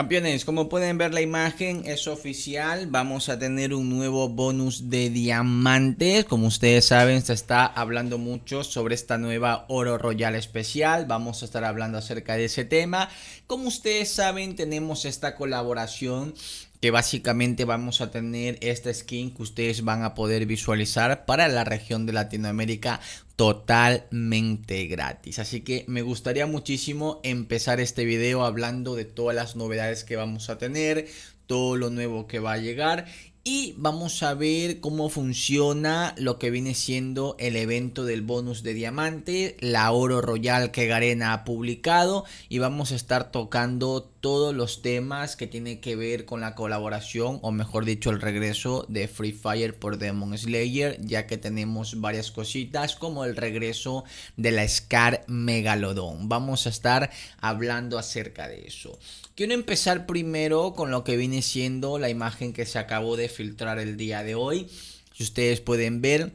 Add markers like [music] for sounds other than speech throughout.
Campeones, como pueden ver la imagen es oficial, vamos a tener un nuevo bonus de diamantes, como ustedes saben se está hablando mucho sobre esta nueva oro royal especial, vamos a estar hablando acerca de ese tema, como ustedes saben tenemos esta colaboración que básicamente vamos a tener esta skin que ustedes van a poder visualizar para la región de Latinoamérica totalmente gratis. Así que me gustaría muchísimo empezar este video hablando de todas las novedades que vamos a tener, todo lo nuevo que va a llegar y vamos a ver cómo funciona lo que viene siendo el evento del bonus de diamante, la oro royal que Garena ha publicado y vamos a estar tocando todos los temas que tienen que ver con la colaboración o mejor dicho el regreso de Free Fire por Demon Slayer ya que tenemos varias cositas como el regreso de la Scar Megalodon. Vamos a estar hablando acerca de eso. Quiero empezar primero con lo que viene siendo la imagen que se acabó de filtrar el día de hoy. Si ustedes pueden ver,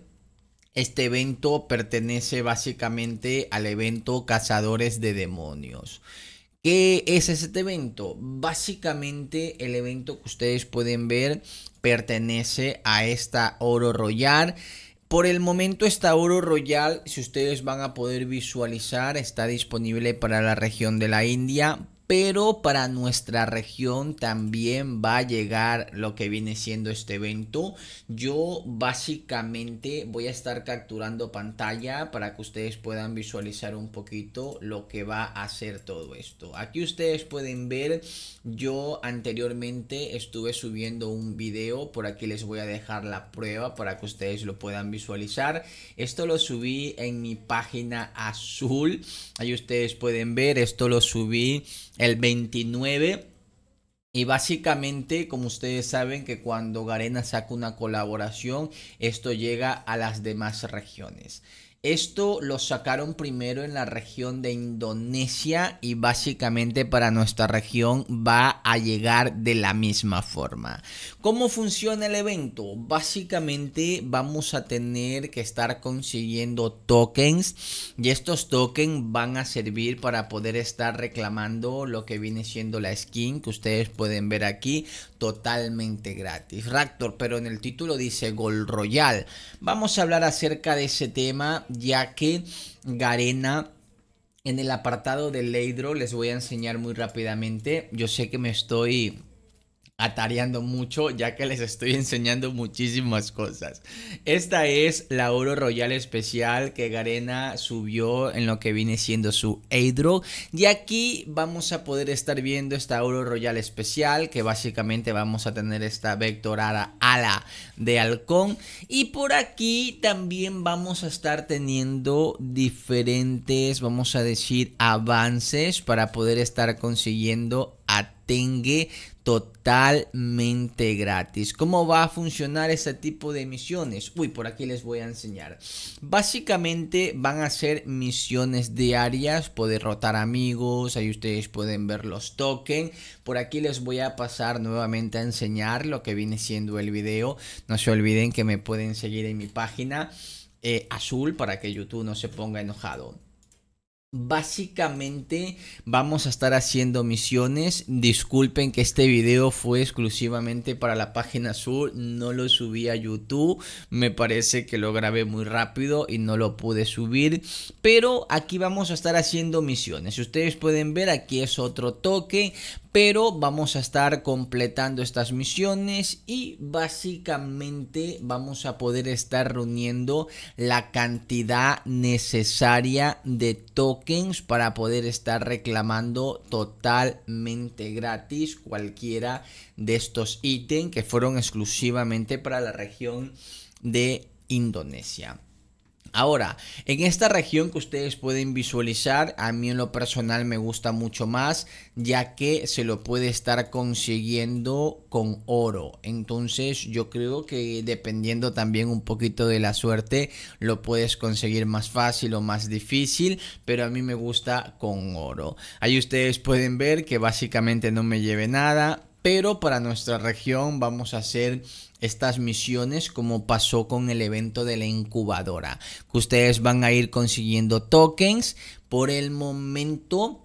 este evento pertenece básicamente al evento Cazadores de Demonios. ¿Qué es este evento? Básicamente el evento que ustedes pueden ver pertenece a esta Oro Royal. Por el momento esta Oro Royal, si ustedes van a poder visualizar, está disponible para la región de la India, pero para nuestra región también va a llegar lo que viene siendo este evento. Yo básicamente voy a estar capturando pantalla para que ustedes puedan visualizar un poquito lo que va a hacer todo esto. Aquí ustedes pueden ver, yo anteriormente estuve subiendo un video, por aquí les voy a dejar la prueba para que ustedes lo puedan visualizar. Esto lo subí en mi página azul, ahí ustedes pueden ver, esto lo subí el 29. Y básicamente, como ustedes saben, que cuando Garena saca una colaboración, esto llega a las demás regiones. Esto lo sacaron primero en la región de Indonesia y básicamente para nuestra región va a llegar de la misma forma. ¿Cómo funciona el evento? Básicamente vamos a tener que estar consiguiendo tokens y estos tokens van a servir para poder estar reclamando lo que viene siendo la skin que ustedes pueden ver aquí totalmente gratis. Raptor, pero en el título dice Gold Royal. Vamos a hablar acerca de ese tema ya que Garena... En el apartado de Leidro les voy a enseñar muy rápidamente. Yo sé que me estoy atareando mucho ya que les estoy [laughs] enseñando muchísimas cosas. Esta es la oro royal especial que Garena subió en lo que viene siendo su airdrop y aquí vamos a poder estar viendo esta oro royal especial que básicamente vamos a tener esta vectorada ala de halcón y por aquí también vamos a estar teniendo diferentes vamos a decir avances para poder estar consiguiendo Tengue totalmente gratis. ¿Cómo va a funcionar este tipo de misiones? Uy, por aquí les voy a enseñar. Básicamente van a ser misiones diarias, por rotar amigos, ahí ustedes pueden ver los tokens. Por aquí les voy a pasar nuevamente a enseñar lo que viene siendo el video. No se olviden que me pueden seguir en mi página eh, azul para que YouTube no se ponga enojado. Básicamente vamos a estar haciendo misiones. Disculpen que este video fue exclusivamente para la página azul. No lo subí a YouTube. Me parece que lo grabé muy rápido y no lo pude subir. Pero aquí vamos a estar haciendo misiones. Ustedes pueden ver aquí es otro toque pero vamos a estar completando estas misiones y básicamente vamos a poder estar reuniendo la cantidad necesaria de tokens para poder estar reclamando totalmente gratis cualquiera de estos ítems que fueron exclusivamente para la región de Indonesia. Ahora, en esta región que ustedes pueden visualizar, a mí en lo personal me gusta mucho más, ya que se lo puede estar consiguiendo con oro. Entonces yo creo que dependiendo también un poquito de la suerte, lo puedes conseguir más fácil o más difícil, pero a mí me gusta con oro. Ahí ustedes pueden ver que básicamente no me lleve nada pero para nuestra región vamos a hacer estas misiones como pasó con el evento de la incubadora, que ustedes van a ir consiguiendo tokens. Por el momento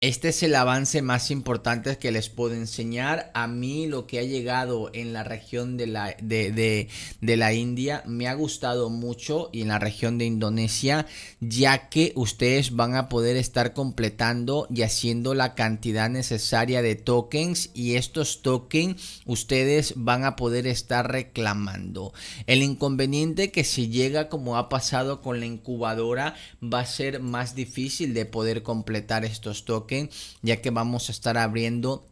este es el avance más importante que les puedo enseñar. A mí lo que ha llegado en la región de la, de, la, India me ha gustado mucho y en la región de Indonesia, ya que ustedes van a poder estar completando y haciendo la cantidad necesaria de tokens y estos tokens ustedes van a poder estar reclamando. El inconveniente que si llega como ha pasado con la incubadora va a ser más difícil de poder completar estos tokens ya que vamos a estar abriendo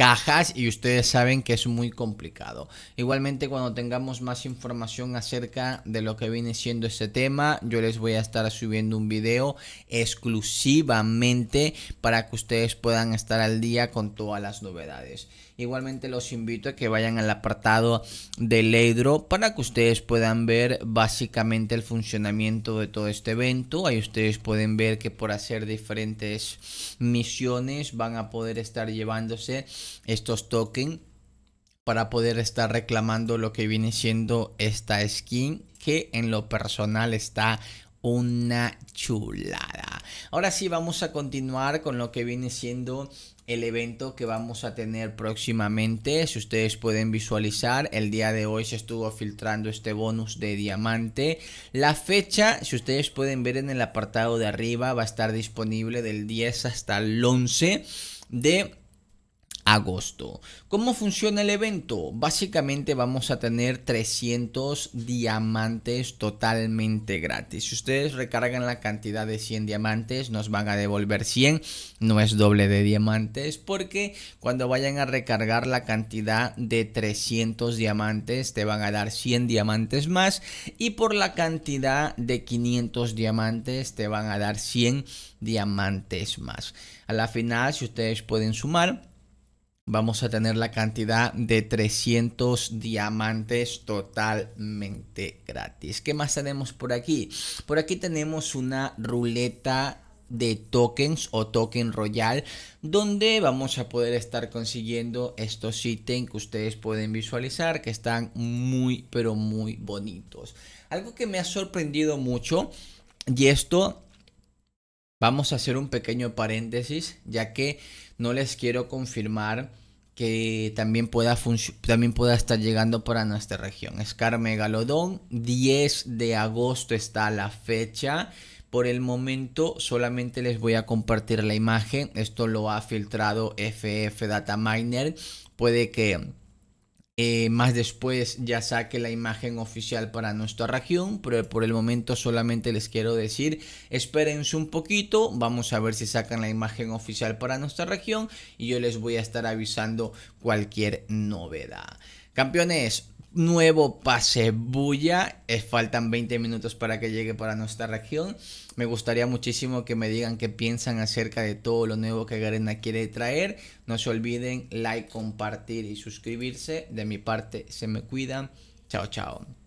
cajas y ustedes saben que es muy complicado. Igualmente cuando tengamos más información acerca de lo que viene siendo este tema, yo les voy a estar subiendo un video exclusivamente para que ustedes puedan estar al día con todas las novedades. Igualmente los invito a que vayan al apartado de Leidro para que ustedes puedan ver básicamente el funcionamiento de todo este evento. Ahí ustedes pueden ver que por hacer diferentes misiones van a poder estar llevándose estos tokens para poder estar reclamando lo que viene siendo esta skin que en lo personal está una chulada. Ahora sí vamos a continuar con lo que viene siendo el evento que vamos a tener próximamente. Si ustedes pueden visualizar, el día de hoy se estuvo filtrando este bonus de diamante. La fecha, si ustedes pueden ver en el apartado de arriba, va a estar disponible del 10 hasta el 11 de agosto. ¿Cómo funciona el evento? Básicamente vamos a tener 300 diamantes totalmente gratis. Si ustedes recargan la cantidad de 100 diamantes, nos van a devolver 100. No es doble de diamantes porque cuando vayan a recargar la cantidad de 300 diamantes, te van a dar 100 diamantes más. Y por la cantidad de 500 diamantes, te van a dar 100 diamantes más. A la final, si ustedes pueden sumar, vamos a tener la cantidad de 300 diamantes totalmente gratis. ¿Qué más tenemos por aquí? Por aquí tenemos una ruleta de tokens o token royal donde vamos a poder estar consiguiendo estos ítems que ustedes pueden visualizar que están muy pero muy bonitos algo que me ha sorprendido mucho y esto Vamos a hacer un pequeño paréntesis, ya que no les quiero confirmar que también pueda, también pueda estar llegando para nuestra región. Scar Megalodon, 10 de agosto está la fecha. Por el momento solamente les voy a compartir la imagen. Esto lo ha filtrado FF Data Miner. Puede que eh, más después ya saque la imagen oficial para nuestra región, pero por el momento solamente les quiero decir, espérense un poquito, vamos a ver si sacan la imagen oficial para nuestra región y yo les voy a estar avisando cualquier novedad. Campeones, nuevo pase bulla. Eh, faltan 20 minutos para que llegue para nuestra región. Me gustaría muchísimo que me digan qué piensan acerca de todo lo nuevo que Garena quiere traer. No se olviden like, compartir y suscribirse. De mi parte, se me cuidan. Chao, chao.